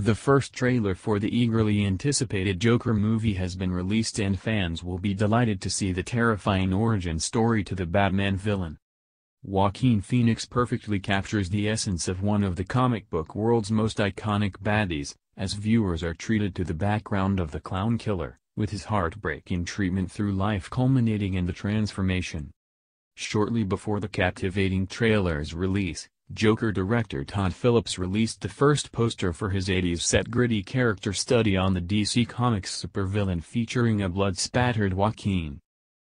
The first trailer for the eagerly anticipated Joker movie has been released and fans will be delighted to see the terrifying origin story to the Batman villain. Joaquin Phoenix perfectly captures the essence of one of the comic book world's most iconic baddies, as viewers are treated to the background of the clown killer, with his heartbreaking treatment through life culminating in the transformation. Shortly before the captivating trailer's release, Joker director Todd Phillips released the first poster for his 80s set gritty character study on the DC Comics supervillain featuring a blood-spattered Joaquin.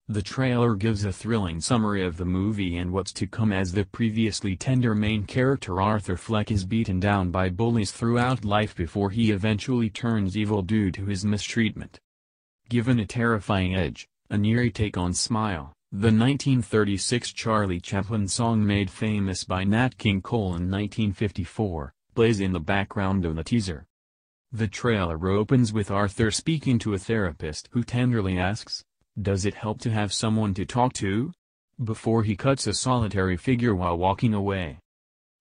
The trailer gives a thrilling summary of the movie and what's to come as the previously tender main character Arthur Fleck is beaten down by bullies throughout life before he eventually turns evil due to his mistreatment. Given a terrifying edge, an eerie take on Smile, the 1936 Charlie Chaplin song made famous by Nat King Cole in 1954, plays in the background of the teaser. The trailer opens with Arthur speaking to a therapist who tenderly asks, does it help to have someone to talk to? Before he cuts a solitary figure while walking away.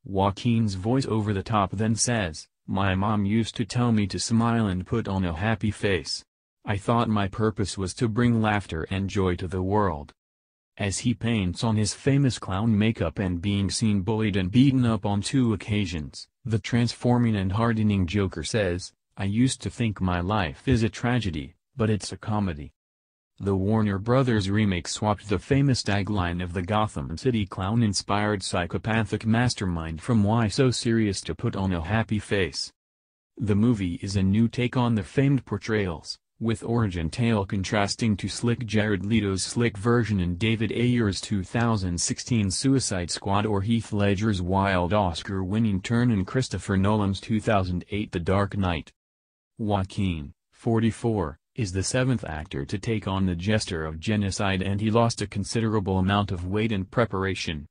Joaquin's voice over the top then says, my mom used to tell me to smile and put on a happy face. I thought my purpose was to bring laughter and joy to the world as he paints on his famous clown makeup and being seen bullied and beaten up on two occasions. The transforming and hardening Joker says, I used to think my life is a tragedy, but it's a comedy. The Warner Brothers remake swapped the famous tagline of the Gotham City clown-inspired psychopathic mastermind from Why So Serious to put on a happy face. The movie is a new take on the famed portrayals, with origin tale contrasting to slick Jared Leto's slick version in David Ayer's 2016 Suicide Squad or Heath Ledger's wild Oscar-winning turn in Christopher Nolan's 2008 The Dark Knight. Joaquin, 44, is the seventh actor to take on the gesture of genocide and he lost a considerable amount of weight in preparation.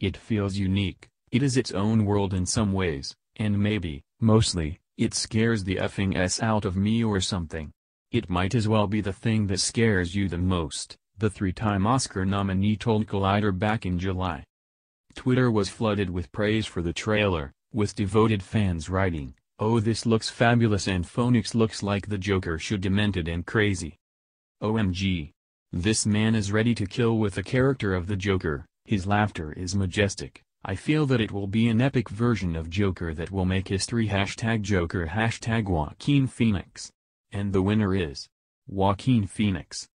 It feels unique, it is its own world in some ways, and maybe, mostly, it scares the effing s out of me or something. It might as well be the thing that scares you the most, the three-time Oscar nominee told Collider back in July. Twitter was flooded with praise for the trailer, with devoted fans writing, Oh this looks fabulous and Phoenix looks like the Joker should demented and crazy. OMG. This man is ready to kill with the character of the Joker, his laughter is majestic. I feel that it will be an epic version of Joker that will make history hashtag Joker hashtag Joaquin Phoenix and the winner is Joaquin Phoenix.